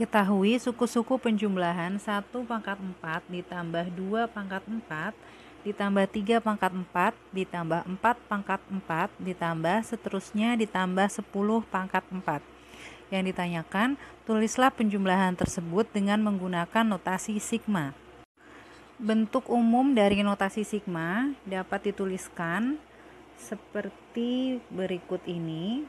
Ketahui suku-suku penjumlahan 1 pangkat 4 ditambah 2 pangkat 4 ditambah 3 pangkat 4 ditambah 4 pangkat 4 ditambah seterusnya ditambah 10 pangkat 4. Yang ditanyakan, tulislah penjumlahan tersebut dengan menggunakan notasi sigma. Bentuk umum dari notasi sigma dapat dituliskan seperti berikut ini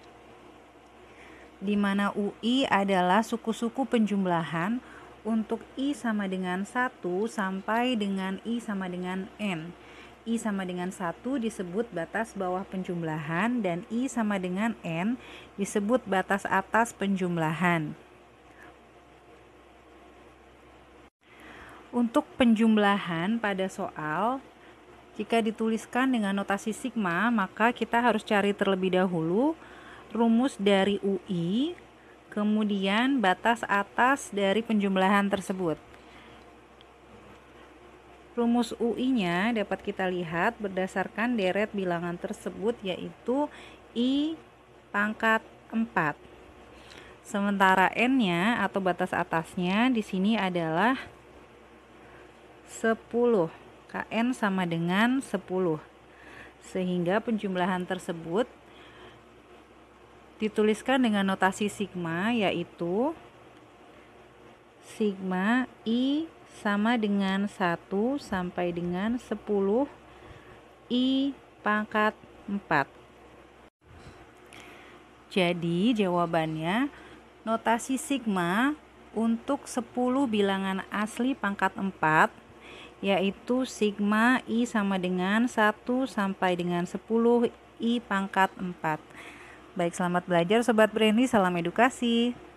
di mana UI adalah suku-suku penjumlahan untuk I sama dengan 1 sampai dengan I sama dengan N. I sama dengan 1 disebut batas bawah penjumlahan dan I sama dengan N disebut batas atas penjumlahan. Untuk penjumlahan pada soal, jika dituliskan dengan notasi sigma, maka kita harus cari terlebih dahulu rumus dari UI, kemudian batas atas dari penjumlahan tersebut. Rumus UI-nya dapat kita lihat berdasarkan deret bilangan tersebut yaitu I pangkat 4. Sementara N-nya atau batas atasnya di sini adalah 10. KN sama dengan 10. Sehingga penjumlahan tersebut dituliskan dengan notasi sigma yaitu sigma i sama dengan 1 sampai dengan 10 i pangkat 4 jadi jawabannya notasi sigma untuk 10 bilangan asli pangkat 4 yaitu sigma i sama dengan 1 sampai dengan 10 i pangkat 4 Baik, selamat belajar Sobat Brandy, Salam edukasi.